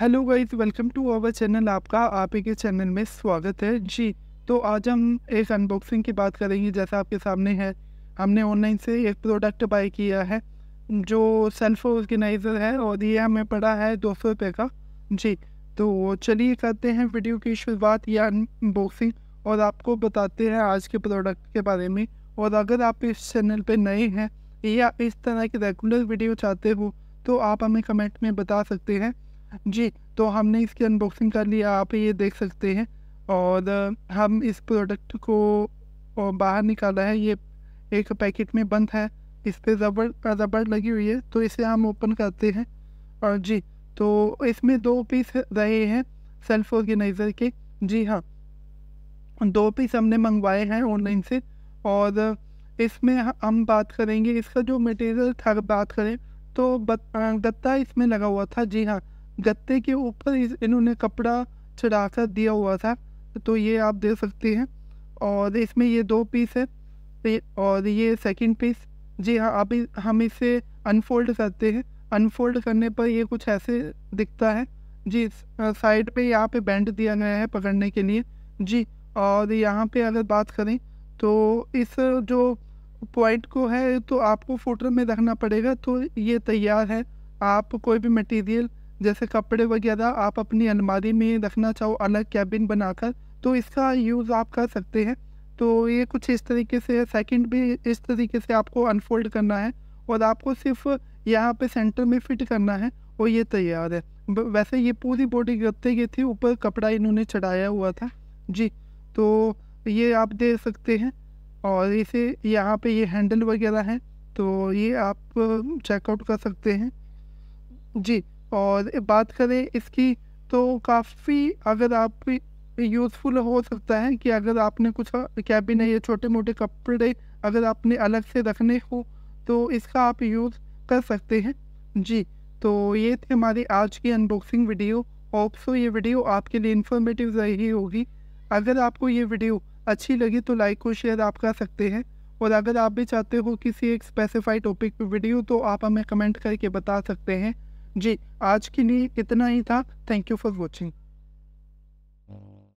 hello guys welcome to our channel आपका आप ही के चैनल में स्वागत है जी तो आज हम एक अनबॉक्सिंग की बात करेंगे जैसा आपके सामने है हमने ऑनलाइन से एक प्रोडक्ट बाई किया है जो सेल्फ ऑर्गेनाइज़र है और ये हमें पड़ा है दो सौ रुपये का जी तो चलिए करते हैं वीडियो की शुरुआत या अनबॉक्सिंग और आपको बताते हैं आज के प्रोडक्ट के बारे में और अगर आप इस चैनल पर नए हैं या इस तरह की रेगुलर वीडियो चाहते हो तो आप हमें कमेंट में बता सकते हैं जी तो हमने इसकी अनबॉक्सिंग कर लिया आप ये देख सकते हैं और हम इस प्रोडक्ट को बाहर निकाला है ये एक पैकेट में बंद है इस पर रबड़ रबड़ लगी हुई है तो इसे हम ओपन करते हैं और जी तो इसमें दो पीस रहे हैं सेल्फ ऑर्गेनाइज़र के जी हाँ दो पीस हमने मंगवाए हैं ऑनलाइन से और इसमें हम बात करेंगे इसका जो मटेरियल था बात करें तो बत, गत्ता इसमें लगा हुआ था जी हाँ गत्ते के ऊपर इन्होंने कपड़ा चढ़ा कर दिया हुआ था तो ये आप दे सकते हैं और इसमें ये दो पीस है और ये सेकंड पीस जी हाँ आप हम इसे अनफोल्ड करते हैं अनफोल्ड करने पर ये कुछ ऐसे दिखता है जी साइड पे यहाँ पे बैंड दिया गया है पकड़ने के लिए जी और यहाँ पे अगर बात करें तो इस जो पॉइंट को है तो आपको फोटो में रखना पड़ेगा तो ये तैयार है आप कोई भी मटेरियल जैसे कपड़े वगैरह आप अपनी अलमारी में रखना चाहो अलग कैबिन बनाकर तो इसका यूज़ आप कर सकते हैं तो ये कुछ इस तरीके से सेकंड भी इस तरीके से आपको अनफोल्ड करना है और आपको सिर्फ यहाँ पे सेंटर में फिट करना है और ये तैयार है वैसे ये पूरी बॉडी गत्ते की थी ऊपर कपड़ा इन्होंने चढ़ाया हुआ था जी तो ये आप दे सकते हैं और इसे यहाँ पे ये हैंडल वगैरह है तो ये आप चेकआउट कर सकते हैं जी और बात करें इसकी तो काफ़ी अगर आप यूज़फुल हो सकता है कि अगर आपने कुछ कैबिन है या छोटे मोटे कपड़े अगर आपने अलग से रखने हो तो इसका आप यूज़ कर सकते हैं जी तो ये थी हमारी आज की अनबॉक्सिंग वीडियो ऑप्सो ये वीडियो आपके लिए इन्फॉर्मेटिव रही होगी अगर आपको ये वीडियो अच्छी लगी तो लाइक और शेयर आप कर सकते हैं और अगर आप भी चाहते हो किसी एक स्पेसिफाइड टॉपिक पर वीडियो तो आप हमें कमेंट करके बता सकते हैं जी आज के लिए इतना ही था थैंक यू फॉर वॉचिंग